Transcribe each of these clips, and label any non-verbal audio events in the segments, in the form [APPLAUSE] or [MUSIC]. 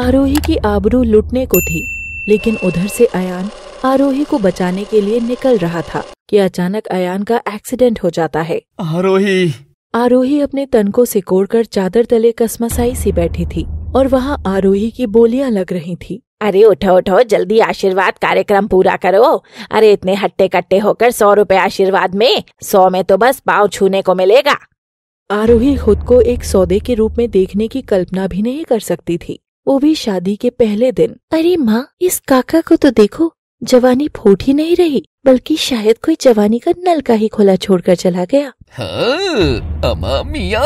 आरोही की आबरू लुटने को थी लेकिन उधर से अयान आरोही को बचाने के लिए निकल रहा था कि अचानक अयान का एक्सीडेंट हो जाता है आरोही आरोही अपने तन को सिकोड़कर चादर तले कसमसाई सी बैठी थी और वहाँ आरोही की बोलियाँ लग रही थी अरे उठो उठो जल्दी आशीर्वाद कार्यक्रम पूरा करो अरे इतने हट्टे कट्टे होकर सौ रुपए आशीर्वाद में सौ में तो बस पाँव छूने को मिलेगा आरोही खुद को एक सौदे के रूप में देखने की कल्पना भी नहीं कर सकती थी वो भी शादी के पहले दिन अरे माँ इस काका को तो देखो जवानी फूट ही नहीं रही बल्कि शायद कोई जवानी का नल का ही खोला छोड़कर चला गया हाँ, अमा मिया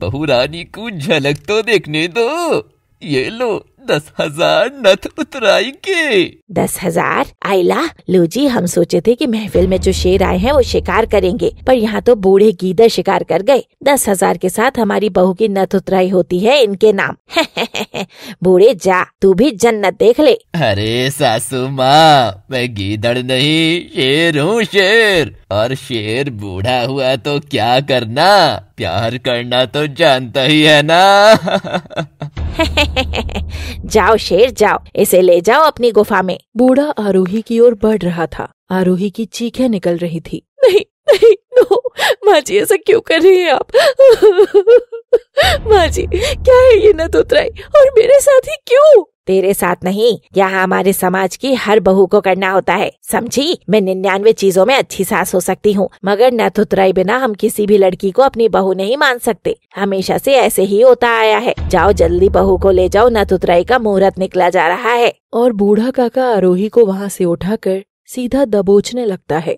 बहू रानी को झलक तो देखने दो ये लो दस हजार नथ उतराई के दस हजार लो जी हम सोचे थे कि महफिल में जो शेर आए हैं वो शिकार करेंगे पर यहाँ तो बूढ़े गीदर शिकार कर गए दस हजार के साथ हमारी बहू की नथ उतराई होती है इनके नाम [LAUGHS] बूढ़े जा तू भी जन्नत देख ले अरे सासू माँ मैं गीदड़ नहीं शेर हूँ शेर और शेर बूढ़ा हुआ तो क्या करना प्यार करना तो जानता ही है ना [LAUGHS] [LAUGHS] जाओ शेर जाओ इसे ले जाओ अपनी गुफा में बूढ़ा आरोही की ओर बढ़ रहा था आरोही की चीखें निकल रही थी नहीं नहीं नो माँ जी ऐसा क्यों कर रही हैं आप [LAUGHS] माँ जी क्या है ये नतोतराई और मेरे साथ ही क्यों तेरे साथ नहीं यहाँ हमारे समाज की हर बहू को करना होता है समझी मैं निन्यानवे चीजों में अच्छी सास हो सकती हूँ मगर नथुतराई तो बिना हम किसी भी लड़की को अपनी बहू नहीं मान सकते हमेशा से ऐसे ही होता आया है जाओ जल्दी बहू को ले जाओ नथुतराई तो का मुहूर्त निकला जा रहा है और बूढ़ा काका आरोही को वहाँ से उठाकर सीधा दबोचने लगता है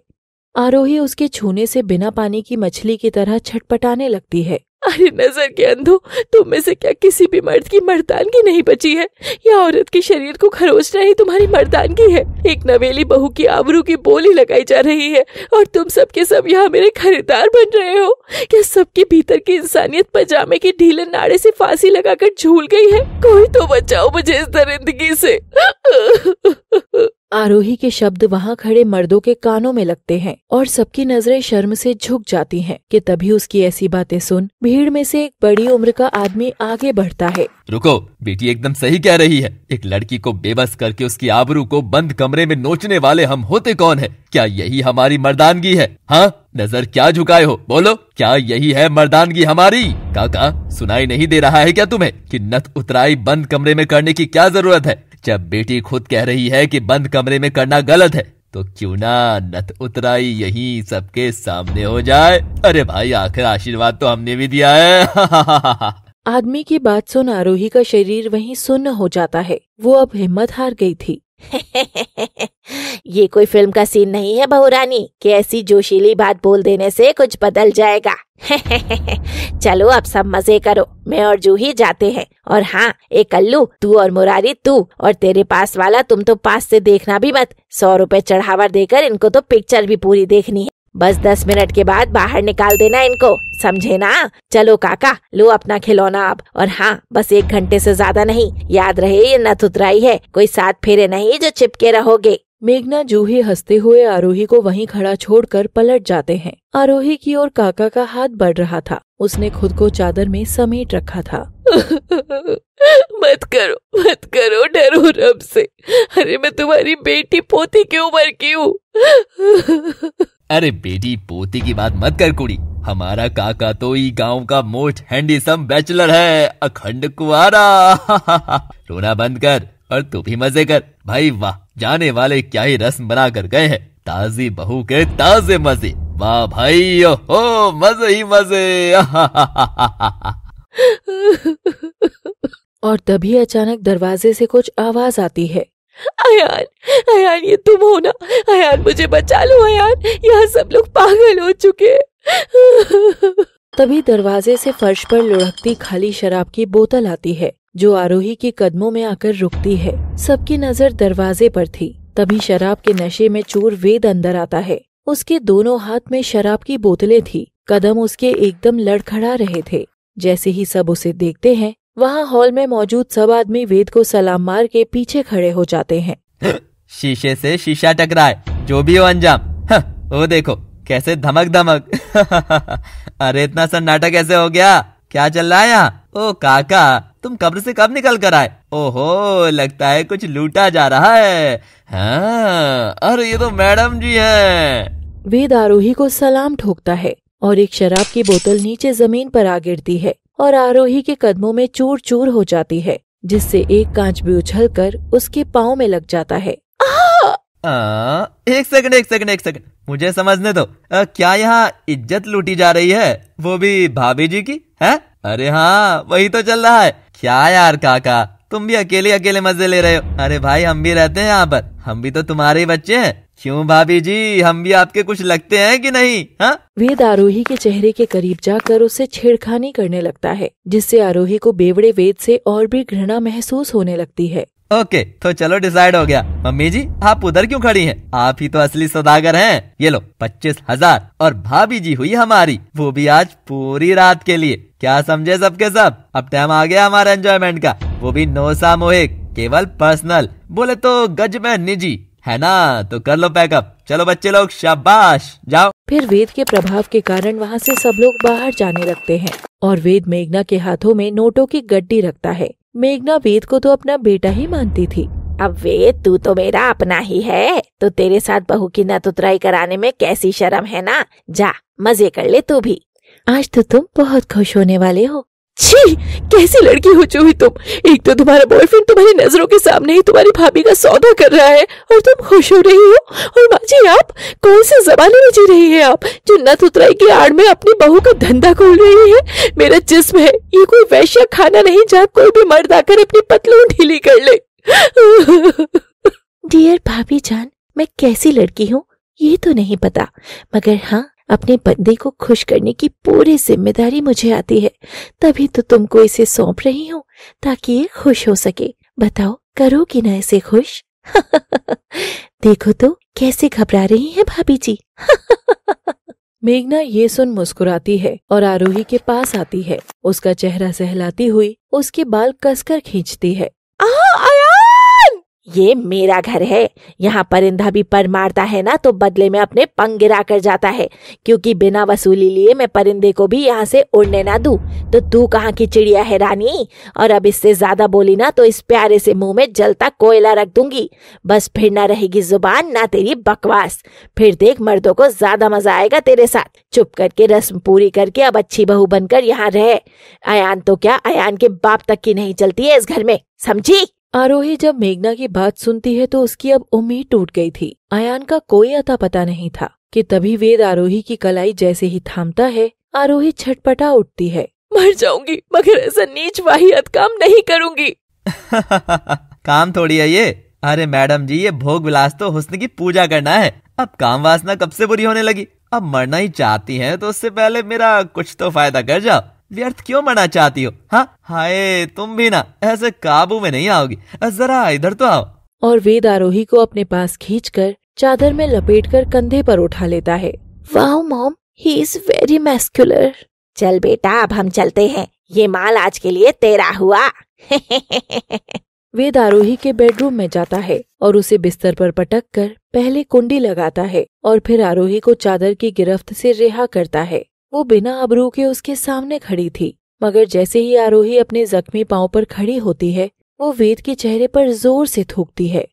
आरोही उसके छूने से बिना पानी की मछली की तरह छटपटाने लगती है अरे नजर के अंधो तुम में से क्या किसी भी मर्द की मर्दानगी नहीं बची है या औरत के शरीर को खरोचना ही तुम्हारी मर्दानगी है एक नवेली बहू की आबरू की बोली लगाई जा रही है और तुम सबके सब, सब यहाँ मेरे खरीदार बन रहे हो क्या सबके भीतर की इंसानियत पजामे के ढीले नाड़े से फांसी लगाकर झूल गई है कोई तो बचाओ मुझे इस दरिंदगी से [LAUGHS] आरोही के शब्द वहाँ खड़े मर्दों के कानों में लगते हैं और सबकी नजरें शर्म से झुक जाती हैं कि तभी उसकी ऐसी बातें सुन भीड़ में से एक बड़ी उम्र का आदमी आगे बढ़ता है रुको बेटी एकदम सही कह रही है एक लड़की को बेबस करके उसकी आबरू को बंद कमरे में नोचने वाले हम होते कौन है क्या यही हमारी मर्दानगी है हाँ नजर क्या झुकाए हो बोलो क्या यही है मर्दानगी हमारी काका सुनाई नहीं दे रहा है क्या तुम्हें कि नथ उतराई बंद कमरे में करने की क्या जरूरत है जब बेटी खुद कह रही है कि बंद कमरे में करना गलत है तो क्यों ना नत उतराई यही सबके सामने हो जाए अरे भाई आखिर आशीर्वाद तो हमने भी दिया है [LAUGHS] आदमी की बात सुन आरोही का शरीर वहीं सुन्न हो जाता है वो अब हिम्मत हार गई थी [LAUGHS] ये कोई फिल्म का सीन नहीं है बहुरानी की ऐसी जोशीली बात बोल देने से कुछ बदल जाएगा [LAUGHS] चलो अब सब मजे करो मैं और जूही जाते हैं और हाँ एक अल्लू तू और मुरारी तू और तेरे पास वाला तुम तो पास से देखना भी मत सौ रुपए चढ़ावा देकर इनको तो पिक्चर भी पूरी देखनी है बस दस मिनट के बाद बाहर निकाल देना इनको समझे ना चलो काका लो अपना खिलौना अब और हाँ बस एक घंटे से ज्यादा नहीं याद रहे ये नथुतराई है कोई साथ फेरे नहीं जो चिपके रहोगे मेघना जूही हंसते हुए आरोही को वहीं खड़ा छोड़कर पलट जाते हैं आरोही की ओर काका का हाथ बढ़ रहा था उसने खुद को चादर में समेट रखा था [LAUGHS] मत करो मत करो डरो रब से अरे मैं तुम्हारी बेटी पोती की उम्र की हूँ [LAUGHS] अरे बेटी पोती की बात मत कर कुड़ी हमारा काका तो ही गांव का मोस्ट हैंडीसम बैचलर है अखंड कुआरा [LAUGHS] रोना बंद कर और तू भी मजे कर भाई वाह जाने वाले क्या ही रस्म बना कर गए हैं ताजी बहू के ताजे मजे वाह भाई हो मजे ही मजे [LAUGHS] और तभी अचानक दरवाजे से कुछ आवाज आती है अयान अयान ये तुम हो ना अयान मुझे बचा लो अयान यहाँ सब लोग पागल हो चुके तभी दरवाजे से फर्श पर लुढ़कती खाली शराब की बोतल आती है जो आरोही के कदमों में आकर रुकती है सबकी नजर दरवाजे पर थी तभी शराब के नशे में चोर वेद अंदर आता है उसके दोनों हाथ में शराब की बोतलें थी कदम उसके एकदम लड़खड़ा रहे थे जैसे ही सब उसे देखते हैं वहाँ हॉल में मौजूद सब आदमी वेद को सलाम मार के पीछे खड़े हो जाते हैं [LAUGHS] शीशे से शीशा टकराए जो भी हो अंजाम वो देखो कैसे धमक धमक [LAUGHS] अरे इतना सन्नाटा कैसे हो गया क्या चल रहा है यहाँ ओ काका तुम कब्र से कब निकल कर आए ओहो लगता है कुछ लूटा जा रहा है हाँ, अरे ये तो मैडम जी है वेद आरोही को सलाम ठोकता है और एक शराब की बोतल नीचे जमीन पर आ गिरती है और आरोही के कदमों में चूर चूर हो जाती है जिससे एक कांच भी उछल कर उसके पाँव में लग जाता है एक सेकंड एक सेकंड एक सेकंड मुझे समझने दो आ, क्या यहाँ इज्जत लूटी जा रही है वो भी भाभी जी की है अरे हाँ वही तो चल रहा है क्या यार काका तुम भी अकेले अकेले मजे ले रहे हो अरे भाई हम भी रहते हैं यहाँ पर हम भी तो तुम्हारे ही बच्चे हैं क्यों भाभी जी हम भी आपके कुछ लगते हैं कि नहीं हा? वेद आरोही के चेहरे के करीब जाकर उससे छेड़खानी करने लगता है जिससे आरोही को बेवड़े वेद से और भी घृणा महसूस होने लगती है ओके तो चलो डिसाइड हो गया मम्मी जी आप उधर क्यों खड़ी हैं? आप ही तो असली सौदागर हैं। ये लो पच्चीस हजार और भाभी जी हुई हमारी वो भी आज पूरी रात के लिए क्या समझे सबके सब अब टाइम आ गया हमारे एंजॉयमेंट का वो भी नो सामूहिक केवल पर्सनल बोले तो गज में निजी है ना तो कर लो पैकअप चलो बच्चे लोग शाबाश जाओ फिर वेद के प्रभाव के कारण वहाँ से सब लोग बाहर जाने लगते हैं और वेद मेघना के हाथों में नोटों की गड्डी रखता है मेघना वेद को तो अपना बेटा ही मानती थी अब वेद तू तो मेरा अपना ही है तो तेरे साथ बहू की उतराई कराने में कैसी शर्म है ना जा मजे कर ले तू भी आज तो तुम बहुत खुश होने वाले हो छी कैसी लड़की हो चुकी तुम एक तो तुम्हारा बॉयफ्रेंड तुम्हारी नजरों के सामने ही तुम्हारी भाभी का सौदा कर रहा है और तुम खुश हो रही हो और माजी आप कौन से जमाने में जी रही है आप जो नथ उतराई की आड़ में अपनी बहू का धंधा खोल रही है मेरा जिस्म है ये कोई वैश्य खाना नहीं जहाँ कोई भी मर्द आकर अपनी पतलून ढीली कर ले डियर भाभी जान मैं कैसी लड़की हूँ ये तो नहीं पता मगर हाँ अपने बंदे को खुश करने की पूरी जिम्मेदारी मुझे आती है तभी तो तुमको इसे सौंप रही हूँ ताकि ये खुश हो सके बताओ करो कि ना इसे खुश [LAUGHS] देखो तो कैसे घबरा रही है भाभी जी [LAUGHS] मेघना ये सुन मुस्कुराती है और आरोही के पास आती है उसका चेहरा सहलाती हुई उसके बाल कसकर खींचती है आ, आ, ये मेरा घर है यहाँ परिंदा भी पर मारता है ना तो बदले में अपने पंग गिरा कर जाता है क्योंकि बिना वसूली लिए मैं परिंदे को भी यहाँ से उड़ने ना दू तो तू कहाँ की चिड़िया है रानी और अब इससे ज्यादा बोली ना तो इस प्यारे से मुंह में जलता कोयला रख दूंगी बस फिर ना रहेगी जुबान ना तेरी बकवास फिर देख मर्दों को ज्यादा मजा आएगा तेरे साथ चुप करके रस्म पूरी करके अब अच्छी बहू बनकर यहाँ रहे अयान तो क्या अयान के बाप तक की नहीं चलती है इस घर में समझी आरोही जब मेघना की बात सुनती है तो उसकी अब उम्मीद टूट गई थी आयान का कोई अता पता नहीं था कि तभी वेद आरोही की कलाई जैसे ही थामता है आरोही छटपटा उठती है मर जाऊंगी मगर ऐसा नीच वाहियत काम नहीं करूंगी [LAUGHS] काम थोड़ी है ये अरे मैडम जी ये भोग विलास तो हुस्न की पूजा करना है अब काम वासना कब से बुरी होने लगी अब मरना ही चाहती हैं तो उससे पहले मेरा कुछ तो फायदा कर जाओ व्यर्थ क्यों मना चाहती हो हा? हाय तुम भी ना ऐसे काबू में नहीं आओगी जरा इधर तो आओ और वेद आरोही को अपने पास खींचकर चादर में लपेटकर कंधे पर उठा लेता है वाह mom he is very muscular चल बेटा अब हम चलते हैं ये माल आज के लिए तेरा हुआ [LAUGHS] वेद आरोही के बेडरूम में जाता है और उसे बिस्तर पर पटक कर पहले कुंडी लगाता है और फिर आरोही को चादर की गिरफ्त से रिहा करता है वो बिना अबरू के उसके सामने खड़ी थी मगर जैसे ही आरोही अपने जख्मी पांव पर खड़ी होती है वो वेद के चेहरे पर जोर से थूकती है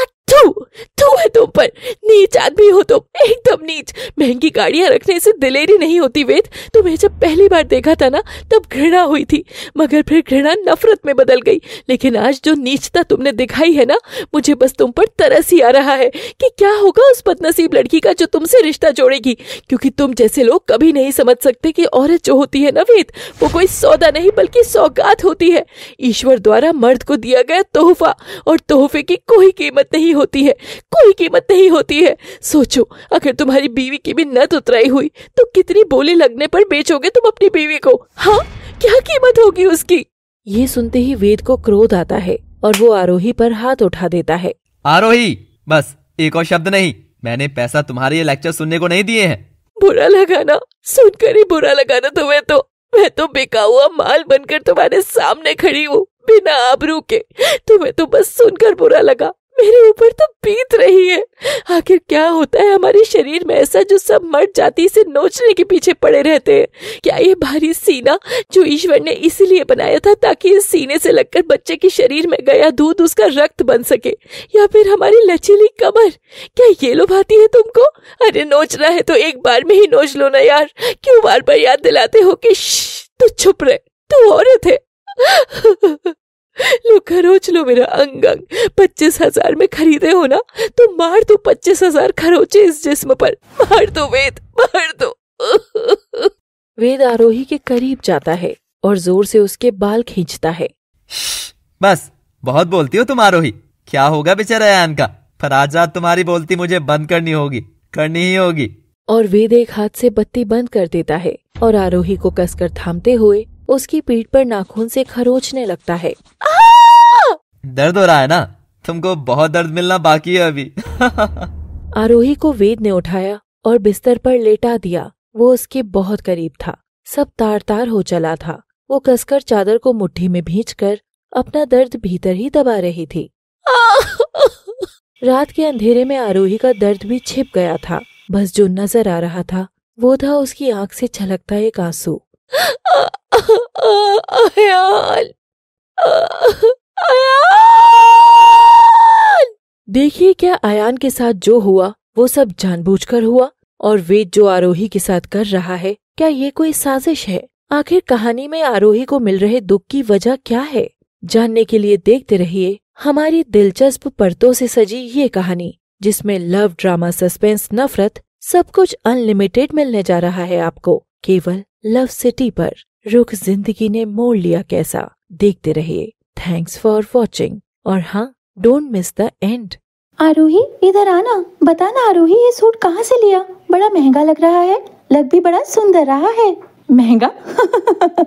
आठू तू है तुम पर नीच आदमी हो तो एकदम नीच महंगी गाड़ियां रखने से दिलेरी नहीं होती वेद तुम्हें जब पहली बार देखा था ना तब घृणा हुई थी मगर फिर घृणा नफरत में बदल गई लेकिन आज जो नीचता तुमने दिखाई है ना मुझे बस तुम पर तरस ही आ रहा है कि क्या होगा उस बदनसीब लड़की का जो तुमसे रिश्ता जोड़ेगी क्योंकि तुम जैसे लोग कभी नहीं समझ सकते कि औरत जो होती है ना वेद वो कोई सौदा नहीं बल्कि सौगात होती है ईश्वर द्वारा मर्द को दिया गया तोहफा और तोहफे की कोई कीमत नहीं होती है कोई कीमत नहीं होती है सोचो अगर तुम्हारी बीवी की भी नत उतराई हुई तो कितनी बोली लगने पर बेचोगे तुम अपनी बीवी को हाँ क्या कीमत होगी उसकी ये सुनते ही वेद को क्रोध आता है और वो आरोही पर हाथ उठा देता है आरोही बस एक और शब्द नहीं मैंने पैसा तुम्हारे ये लेक्चर सुनने को नहीं दिए हैं बुरा लगाना सुनकर ही बुरा लगाना तुम्हें तो मैं तो बेका हुआ माल बनकर तुम्हारे सामने खड़ी हूँ बिना आबरू के तुम्हें तो बस सुनकर बुरा लगा मेरे ऊपर तो बीत रही है आखिर क्या होता है हमारे शरीर में ऐसा जो सब मर जाती से नोचने के पीछे पड़े रहते हैं क्या ये भारी सीना जो ईश्वर ने इसलिए बनाया था ताकि इस सीने से लगकर बच्चे के शरीर में गया दूध उसका रक्त बन सके या फिर हमारी लचीली कमर क्या ये लो भाती है तुमको अरे नोचना है तो एक बार में ही नोच लो ना यार क्यों बार बार याद दिलाते हो कि तू तो छुप रहे तू औरत है [LAUGHS] लो खरोच लो मेरा अंग अंग पच्चीस हजार में खरीदे हो ना तो मार दो पच्चीस हजार खरोचे इस जिस्म पर मार दो वेद मार दो वेद आरोही के करीब जाता है और जोर से उसके बाल खींचता है बस बहुत बोलती हो तुम आरोही क्या होगा बेचारा यान का पर आज रात तुम्हारी बोलती मुझे बंद करनी होगी करनी ही होगी और वेद एक हाथ से बत्ती बंद कर देता है और आरोही को कसकर थामते हुए उसकी पीठ पर नाखून से खरोचने लगता है दर्द हो रहा है ना तुमको बहुत दर्द मिलना बाकी है अभी [LAUGHS] आरोही को वेद ने उठाया और बिस्तर पर लेटा दिया वो उसके बहुत करीब था सब तार तार हो चला था वो कसकर चादर को मुट्ठी में कर अपना दर्द भीतर ही दबा रही थी रात के अंधेरे में आरोही का दर्द भी छिप गया था बस जो नजर आ रहा था वो था उसकी आंख से छलकता एक आंसू अयान अयान देखिए क्या अयान के साथ जो हुआ वो सब जानबूझकर हुआ और वेद जो आरोही के साथ कर रहा है क्या ये कोई साजिश है आखिर कहानी में आरोही को मिल रहे दुख की वजह क्या है जानने के लिए देखते रहिए हमारी दिलचस्प परतों से सजी ये कहानी जिसमें लव ड्रामा सस्पेंस नफरत सब कुछ अनलिमिटेड मिलने जा रहा है आपको केवल लव सिटी पर रुख जिंदगी ने मोड़ लिया कैसा देखते रहिए थैंक्स फॉर वॉचिंग और हाँ don't miss the end Aarohi इधर आना बताना आरोही ये सूट कहाँ से लिया बड़ा महंगा लग रहा है लग भी बड़ा सुंदर रहा है महंगा [LAUGHS]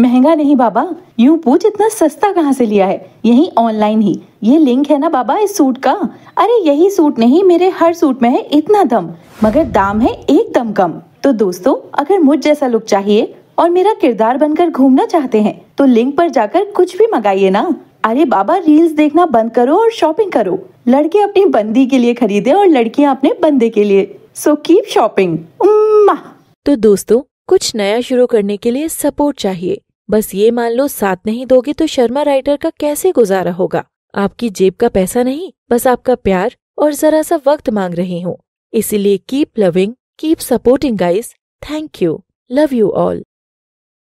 महंगा नहीं बाबा यूं पूछ इतना सस्ता कहाँ से लिया है यही ऑनलाइन ही ये लिंक है ना बाबा इस सूट का अरे यही सूट नहीं मेरे हर सूट में है इतना दम मगर दाम है एकदम कम तो दोस्तों अगर मुझ जैसा लुक चाहिए और मेरा किरदार बनकर घूमना चाहते हैं तो लिंक पर जाकर कुछ भी मंगाइए ना अरे बाबा रील्स देखना बंद करो और शॉपिंग करो लड़के अपनी बंदी के लिए खरीदे और लड़कियां अपने बंदे के लिए सो कीप शॉपिंग तो दोस्तों कुछ नया शुरू करने के लिए सपोर्ट चाहिए बस ये मान लो साथ नहीं दोगे तो शर्मा राइटर का कैसे गुजारा होगा आपकी जेब का पैसा नहीं बस आपका प्यार और जरा सा वक्त मांग रही हूँ इसीलिए keep loving Keep supporting, guys. Thank you. Love you all.